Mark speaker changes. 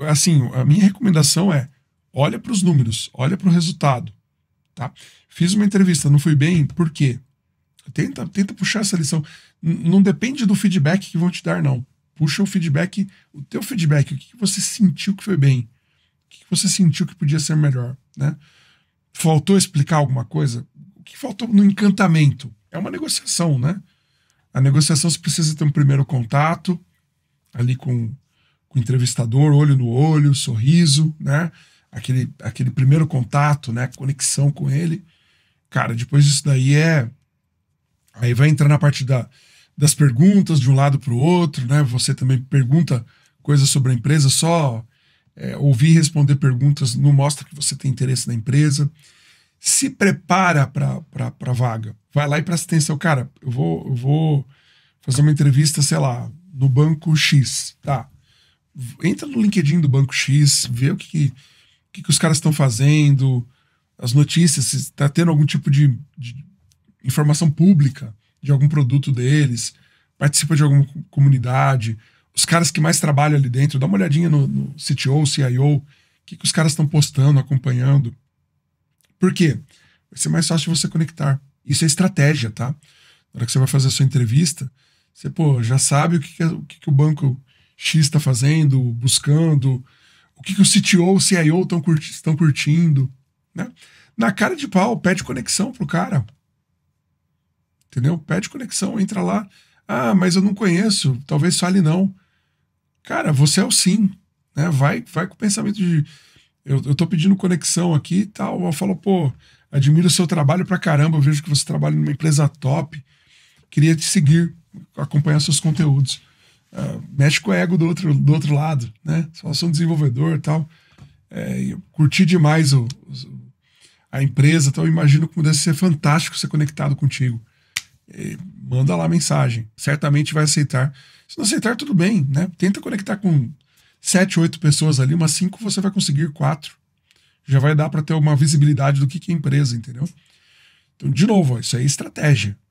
Speaker 1: assim, a minha recomendação é: olha para os números, olha para o resultado. Tá? Fiz uma entrevista, não fui bem, por quê? Tenta, tenta puxar essa lição. não depende do feedback que vão te dar, não. Puxa o feedback, o teu feedback, o que você sentiu que foi bem, o que você sentiu que podia ser melhor, né? Faltou explicar alguma coisa? O que faltou no encantamento? É uma negociação, né? A negociação você precisa ter um primeiro contato ali com com o entrevistador, olho no olho, sorriso, né? Aquele, aquele primeiro contato, né? Conexão com ele. Cara, depois disso daí é. Aí vai entrar na parte da, das perguntas de um lado para o outro, né? Você também pergunta coisas sobre a empresa, só é, ouvir responder perguntas não mostra que você tem interesse na empresa. Se prepara para a vaga. Vai lá e presta atenção. Cara, eu vou, eu vou fazer uma entrevista, sei lá, no banco X. Tá entra no LinkedIn do Banco X, vê o que, que, que, que os caras estão fazendo, as notícias, se está tendo algum tipo de, de, informação pública de algum produto deles, participa de alguma comunidade, os caras que mais trabalham ali dentro, dá uma olhadinha no, no CTO, CIO, o que, que os caras estão postando, acompanhando. Por quê? Vai ser mais fácil você conectar. Isso é estratégia, tá? Na hora que você vai fazer a sua entrevista, você pô, já sabe o que, que, é, o, que, que o banco X está fazendo, buscando, o que, que o CTO, o CIO estão curti curtindo, né? Na cara de pau, pede conexão pro cara. Entendeu? Pede conexão, entra lá. Ah, mas eu não conheço, talvez fale não. Cara, você é o sim, né? Vai, vai com o pensamento de eu, eu tô pedindo conexão aqui e tal. Eu falo, pô, admiro o seu trabalho pra caramba, eu vejo que você trabalha numa empresa top, queria te seguir, acompanhar seus conteúdos uh, mexe com o ego do outro, do outro lado, né? Só sou um desenvolvedor e tal. É, eu curti demais o, o, a empresa, então eu imagino como deve ser fantástico ser conectado contigo. E manda lá mensagem, certamente vai aceitar. Se não aceitar, tudo bem, né? Tenta conectar com sete, oito pessoas ali, umas cinco você vai conseguir quatro. Já vai dar para ter uma visibilidade do que, que é empresa, entendeu? Então, de novo, isso aí é estratégia.